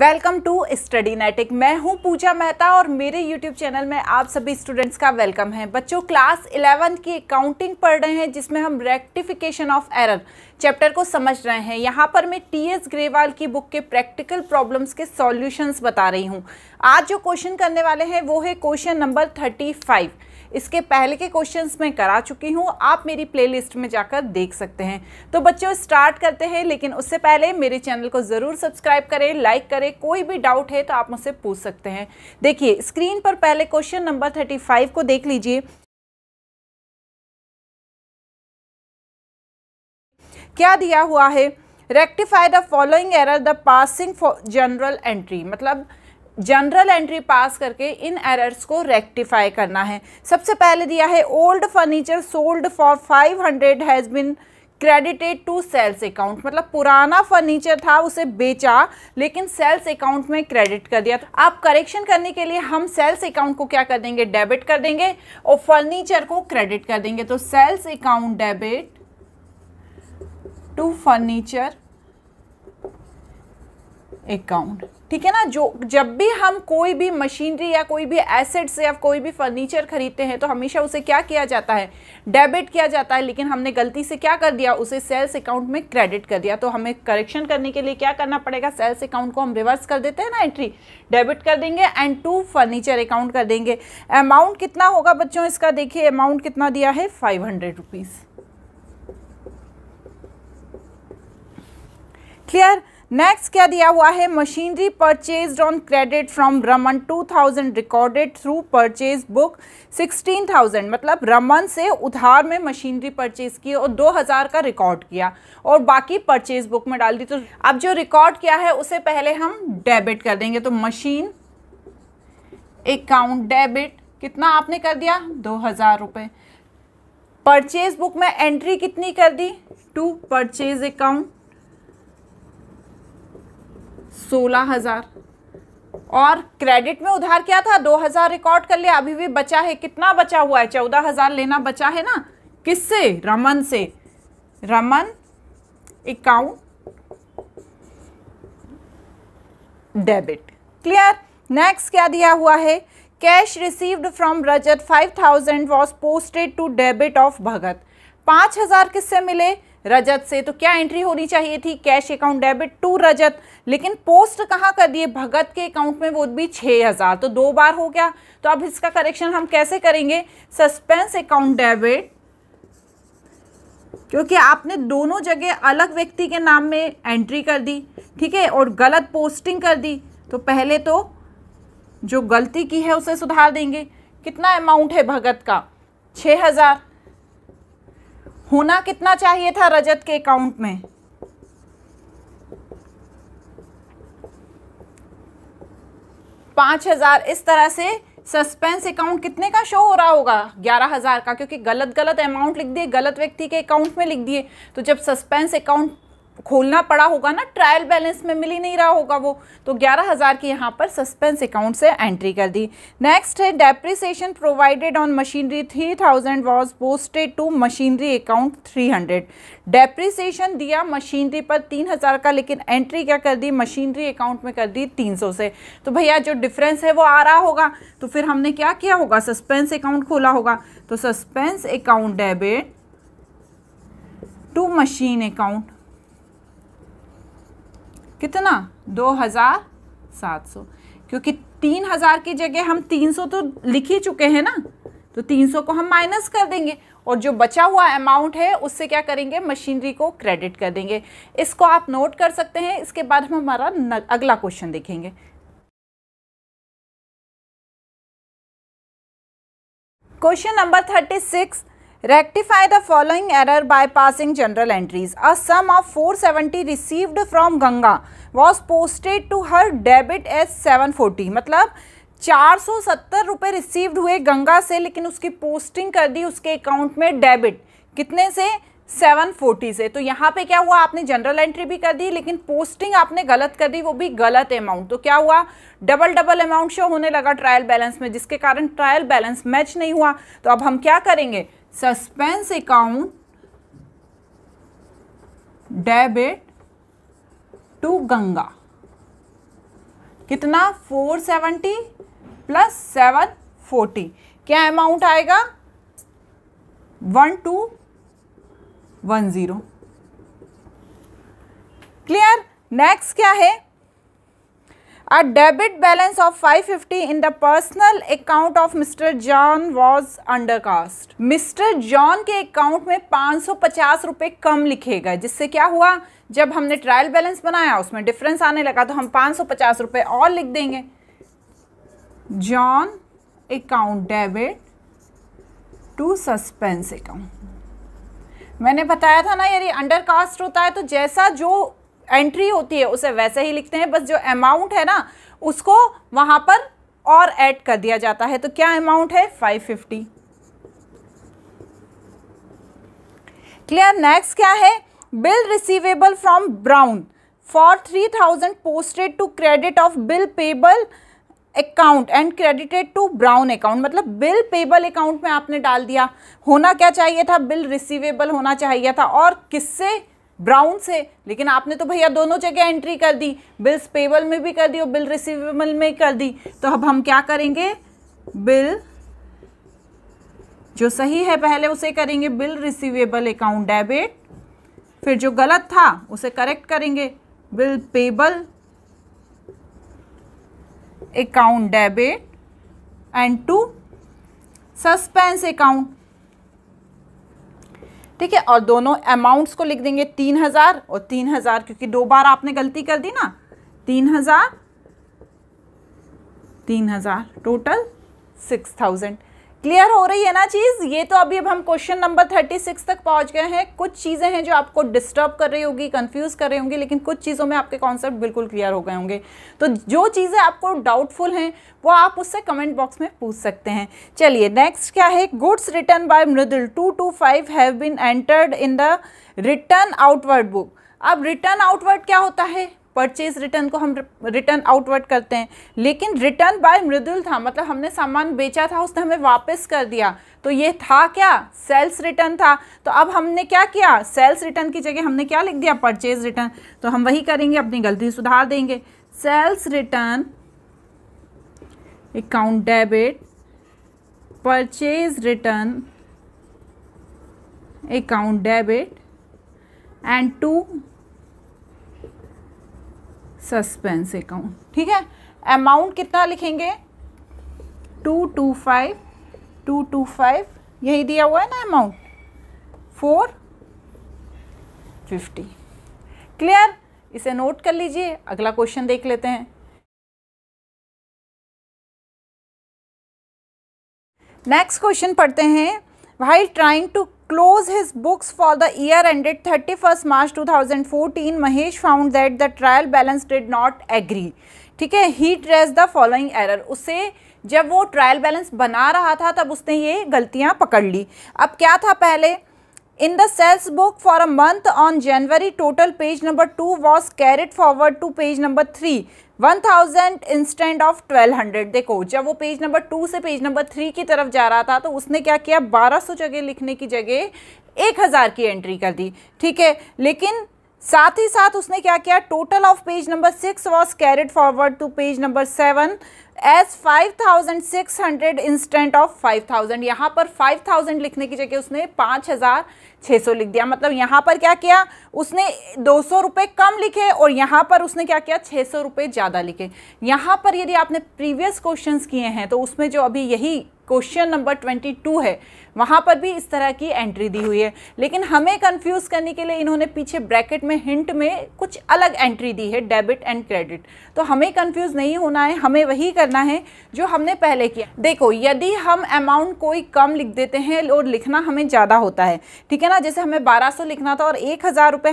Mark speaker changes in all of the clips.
Speaker 1: Welcome to study नेटिक मैं हूं पूजा मेहता और मेरे यूट्यूब चैनल में आप सभी स्टूडेंट्स का वेलकम है बच्चों क्लास 11 की अकाउंटिंग पढ़ रहे हैं जिसमें हम रेक्टिफिकेशन ऑफ एरर चैप्टर को समझ रहे हैं यहाँ पर मैं टी एस ग्रेवाल की बुक के प्रैक्टिकल प्रॉब्लम्स के सॉल्यूशंस बता रही हूँ आज जो क्वेश्चन करने वाले हैं वो है क्वेश्चन नंबर थर्टी फाइव इसके पहले के क्वेश्चंस मैं करा चुकी हूँ आप मेरी प्लेलिस्ट में जाकर देख सकते हैं तो बच्चों स्टार्ट करते हैं लेकिन उससे पहले मेरे चैनल को ज़रूर सब्सक्राइब करें लाइक करें कोई भी डाउट है तो आप मुझसे पूछ सकते हैं देखिए स्क्रीन पर पहले क्वेश्चन नंबर थर्टी को देख लीजिए क्या दिया हुआ है rectify the following error the passing for general entry मतलब जनरल एंट्री पास करके इन एरर्स को रेक्टिफाई करना है सबसे पहले दिया है old furniture sold for five hundred has been credited to sales account मतलब पुराना फर्नीचर था उसे बेचा लेकिन सेल्स अकाउंट में क्रेडिट कर दिया तो आप करेक्शन करने के लिए हम सेल्स अकाउंट को क्या कर देंगे डेबिट कर देंगे और फर्नीचर को क्रेडिट कर देंगे तो sales account debit to furniture account ठीक है ना जो जब भी हम कोई भी मशीनरी या कोई भी एसेट्स या कोई भी फर्नीचर खरीदते हैं तो हमेशा उसे क्या किया जाता है डेबिट किया जाता है लेकिन हमने गलती से क्या कर दिया उसे सेल्स अकाउंट में क्रेडिट कर दिया तो हमें करेक्शन करने के लिए क्या करना पड़ेगा सेल्स अकाउंट को हम रिवर्स कर देते हैं ना एंट्री डेबिट कर देंगे एंड टू फर्नीचर अकाउंट कर देंगे अमाउंट कितना होगा बच्चों इसका देखिए अमाउंट कितना दिया है five hundred rupees clear next क्या दिया हुआ है machinery purchase on credit from Raman 2000 recorded through purchase book 16,000 मतलब रमन से उधार में मशीनरी परचेज की और 2000 का रिकॉर्ड किया और बाकी परचेज बुक में डाल दी तो अब जो रिकॉर्ड किया है उसे पहले हम डेबिट कर देंगे तो मशीन अकाउंट डेबिट कितना आपने कर दिया दो हज़ार परचेज बुक में एंट्री कितनी कर दी टू परचेज अकाउंट सोलह हजार और क्रेडिट में उधार क्या था दो हजार रिकॉर्ड कर लिया अभी भी बचा है कितना बचा हुआ है चौदह हजार लेना बचा है ना किससे रमन से Raman account debit clear next क्या दिया हुआ है cash received from Rajat five thousand was posted to debit of Bhagat पाँच हज़ार किससे मिले रजत से तो क्या एंट्री होनी चाहिए थी cash account debit to Rajat लेकिन पोस्ट कहाँ कर दिए भगत के अकाउंट में वो भी छः हज़ार तो दो बार हो गया तो अब इसका करेक्शन हम कैसे करेंगे सस्पेंस अकाउंट डेबिट क्योंकि आपने दोनों जगह अलग व्यक्ति के नाम में एंट्री कर दी ठीक है और गलत पोस्टिंग कर दी तो पहले तो जो गलती की है उसे सुधार देंगे कितना अमाउंट है भगत का छः हज़ार होना कितना चाहिए था रजत के अकाउंट में पांच हजार इस तरह से सस्पेंस अकाउंट कितने का शो हो रहा होगा ग्यारह हजार का क्योंकि गलत गलत अमाउंट लिख दिए गलत व्यक्ति के अकाउंट में लिख दिए तो जब सस्पेंस अकाउंट खोलना पड़ा होगा ना ट्रायल बैलेंस में मिल ही नहीं रहा होगा वो तो ग्यारह हज़ार की यहाँ पर सस्पेंस अकाउंट से एंट्री कर दी नेक्स्ट है depreciation provided on machinery three thousand was posted to machinery account three hundred depreciation दिया मशीनरी पर तीन हज़ार का लेकिन एंट्री क्या कर दी मशीनरी अकाउंट में कर दी तीन सौ से तो भैया जो डिफरेंस है वो आ रहा होगा तो फिर हमने क्या किया होगा सस्पेंस अकाउंट खोला होगा तो suspense account debit to machine account कितना दो हज़ार सात सौ क्योंकि तीन हज़ार की जगह हम तीन सौ तो लिख ही चुके हैं ना तो तीन सौ को हम माइनस कर देंगे और जो बचा हुआ अमाउंट है उससे क्या करेंगे मशीनरी को क्रेडिट कर देंगे इसको आप नोट कर सकते हैं इसके बाद हम हमारा अगला क्वेश्चन देखेंगे question number thirty six rectify the following error by passing general entries. A sum of 470 received from Ganga was posted to her debit as 740. मतलब 470 रुपए रिसीव्ड हुए गंगा से लेकिन उसकी पोस्टिंग कर दी उसके अकाउंट में डेबिट कितने से 740 से तो यहाँ पे क्या हुआ आपने जनरल एंट्री भी कर दी लेकिन पोस्टिंग आपने गलत कर दी वो भी गलत अमाउंट तो क्या हुआ डबल डबल अमाउंट शो होने लगा ट्रायल बैलेंस में जिसके कारण ट्रायल बैलेंस मैच नहीं हुआ तो अब हम क्या करेंगे suspense account debit to Ganga कितना 470 प्लस 740 क्या अमाउंट आएगा one two one zero clear next क्या है A debit balance of 550 in the personal account of Mr. John was undercast. Mr. John के अकाउंट में 550 रुपए कम लिखे गए जिससे क्या हुआ जब हमने ट्रायल बैलेंस बनाया उसमें डिफरेंस आने लगा तो हम 550 रुपए और लिख देंगे John account debit to suspense account मैंने बताया था ना यदि अंडर कास्ट होता है तो जैसा जो एंट्री होती है उसे वैसे ही लिखते हैं बस जो अमाउंट है ना उसको वहां पर और ऐड कर दिया जाता है तो क्या अमाउंट है फाइव फिफ्टी क्लियर नेक्स्ट क्या है bill receivable from Brown for three thousand posted to credit of bill payable account and credited to Brown account मतलब बिल पेबल अकाउंट में आपने डाल दिया होना क्या चाहिए था बिल रिसीवेबल होना चाहिए था और किससे ब्राउन से लेकिन आपने तो भैया दोनों जगह एंट्री कर दी बिल्स पेबल में भी कर दी और बिल रिसीवेबल में कर दी तो अब हम क्या करेंगे बिल जो सही है पहले उसे करेंगे बिल रिसीवेबल अकाउंट डेबिट फिर जो गलत था उसे करेक्ट करेंगे bill payable account debit and to suspense account ठीक है और दोनों अमाउंट्स को लिख देंगे तीन हज़ार और तीन हज़ार क्योंकि दो बार आपने गलती कर दी ना तीन हज़ार तीन हज़ार टोटल सिक्स थाउजेंड क्लियर हो रही है ना चीज़ ये तो अभी अब हम क्वेश्चन नंबर थर्टी सिक्स तक पहुंच गए हैं कुछ चीज़ें हैं जो आपको डिस्टर्ब कर रही होगी कंफ्यूज कर रही होंगी लेकिन कुछ चीज़ों में आपके कॉन्सेप्ट बिल्कुल क्लियर हो गए होंगे तो जो चीज़ें आपको डाउटफुल हैं वो आप उससे कमेंट बॉक्स में पूछ सकते हैं चलिए नेक्स्ट क्या है goods return by Mridul two two five have been entered in the return outward book अब रिटर्न आउटवर्ड क्या होता है परचेज रिटर्न को हम रिटर्न आउटवर्ड करते हैं लेकिन रिटर्न बाय मृदुल था मतलब हमने सामान बेचा था उसने हमें वापस कर दिया तो ये था क्या सेल्स रिटर्न था तो अब हमने क्या किया सेल्स रिटर्न की जगह हमने क्या लिख दिया परचेज रिटर्न तो हम वही करेंगे अपनी गलती सुधार देंगे sales return account debit purchase return account debit and to suspense account ठीक है अमाउंट कितना लिखेंगे two two five two two five यही दिया हुआ है ना अमाउंट फोर फिफ्टी क्लियर इसे नोट कर लीजिए अगला क्वेश्चन देख लेते हैं नेक्स्ट क्वेश्चन पढ़ते हैं Y trying to close his books for the year ended 31st March 2014, Mahesh found that the trial balance did not agree. ठीक है ही ट्रेस द फॉलोइंग एरर उसे जब वो ट्रायल बैलेंस बना रहा था तब उसने ये गलतियां पकड़ ली अब क्या था पहले in the sales book for a month on January total page number two was carried forward to page number three one thousand instant of twelve hundred देखो जब वो पेज नंबर टू से पेज नंबर थ्री की तरफ जा रहा था तो उसने क्या किया बारह सौ जगह लिखने की जगह एक हज़ार की एंट्री कर दी ठीक है लेकिन साथ ही साथ उसने क्या किया total of page number six was carried forward to page number seven as 5600 instant of 5000 यहाँ पर 5000 लिखने की जगह उसने 5600 लिख दिया मतलब यहाँ पर क्या किया उसने दो सौ रुपये कम लिखे और यहाँ पर उसने क्या किया छः सौ रुपये ज़्यादा लिखे यहाँ पर यदि आपने प्रीवियस क्वेश्चंस किए हैं तो उसमें जो अभी यही क्वेश्चन नंबर ट्वेंटी टू है वहाँ पर भी इस तरह की एंट्री दी हुई है लेकिन हमें कंफ्यूज करने के लिए इन्होंने पीछे ब्रैकेट में हिंट में कुछ अलग एंट्री दी है डेबिट एंड क्रेडिट तो हमें कंफ्यूज नहीं होना है हमें वही करना है जो हमने पहले किया देखो यदि हम अमाउंट कोई कम लिख देते हैं और लिखना हमें ज़्यादा होता है ठीक है ना जैसे हमें बारह लिखना था और एक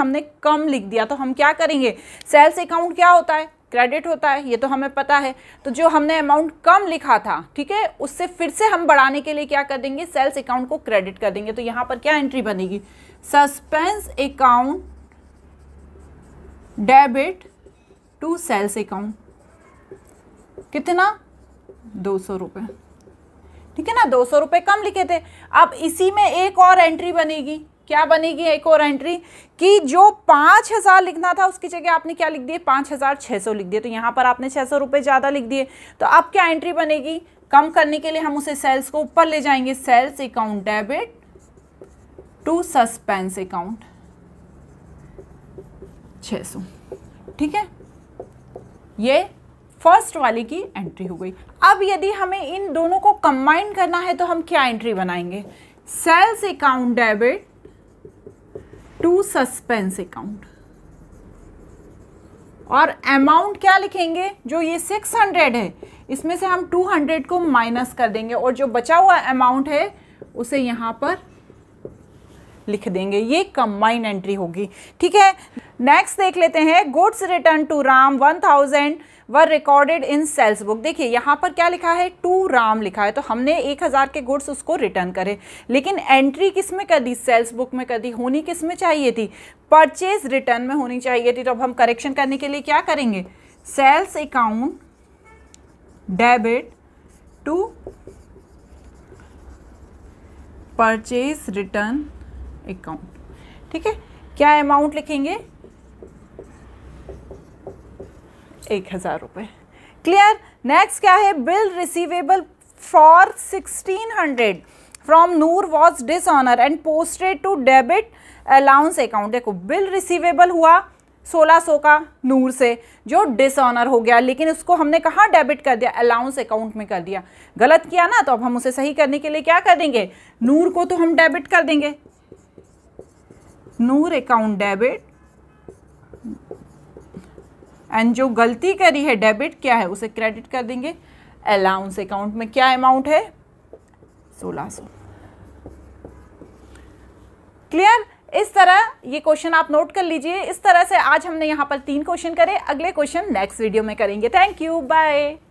Speaker 1: हमने कम लिख दिया तो हम क्या करेंगे सेल्स अकाउंट क्या होता है क्रेडिट होता है ये तो हमें पता है तो जो हमने अमाउंट कम लिखा था ठीक है उससे फिर से हम बढ़ाने के लिए क्या कर देंगे सेल्स अकाउंट को क्रेडिट कर देंगे तो यहां पर क्या एंट्री बनेगी suspense account debit to sales account कितना दो सौ रुपये ठीक है ना दो सौ रुपये कम लिखे थे अब इसी में एक और एंट्री बनेगी क्या बनेगी एक और एंट्री कि जो पाँच हज़ार लिखना था उसकी जगह आपने क्या लिख दिए पाँच हज़ार छः सौ लिख दिए तो यहाँ पर आपने छः सौ रुपये ज़्यादा लिख दिए तो अब क्या एंट्री बनेगी कम करने के लिए हम उसे सेल्स को ऊपर ले जाएंगे sales account debit to suspense account छः सौ ठीक है ये फर्स्ट वाली की एंट्री हो गई अब यदि हमें इन दोनों को कंबाइन करना है तो हम क्या एंट्री बनाएंगे sales account debit to suspense account और अमाउंट क्या लिखेंगे जो ये 600 है इसमें से हम 200 को माइनस कर देंगे और जो बचा हुआ अमाउंट है उसे यहाँ पर लिख देंगे ये कंबाइन एंट्री होगी ठीक है नेक्स्ट देख लेते हैं goods return to Ram 1000 were recorded in sales book देखिए यहाँ पर क्या लिखा है टू राम लिखा है तो हमने एक हज़ार के गुड्स उसको रिटर्न करे लेकिन एंट्री किस में कर दी सेल्स बुक में कर दी होनी किस में चाहिए थी परचेज रिटर्न में होनी चाहिए थी तो अब हम करेक्शन करने के लिए क्या करेंगे sales account debit to purchase return account ठीक है क्या अमाउंट लिखेंगे एक हज़ार रुपये क्लियर नेक्स्ट क्या है bill receivable for sixteen hundred from Noor was dishonor and posted to debit allowance account देखो बिल रिसीवेबल हुआ 1600 सौ का नूर से जो डिसऑनर हो गया लेकिन उसको हमने कहाँ डेबिट कर दिया अलाउंस अकाउंट में कर दिया गलत किया ना तो अब हम उसे सही करने के लिए क्या करेंगे नूर को तो हम डेबिट कर देंगे नूर अकाउंट डेबिट एंड जो गलती करी है डेबिट क्या है उसे क्रेडिट कर देंगे अलाउंस अकाउंट में क्या अमाउंट है सोलह सौ क्लियर इस तरह ये क्वेश्चन आप नोट कर लीजिए इस तरह से आज हमने यहां पर तीन क्वेश्चन करे अगले क्वेश्चन नेक्स्ट वीडियो में करेंगे थैंक यू बाय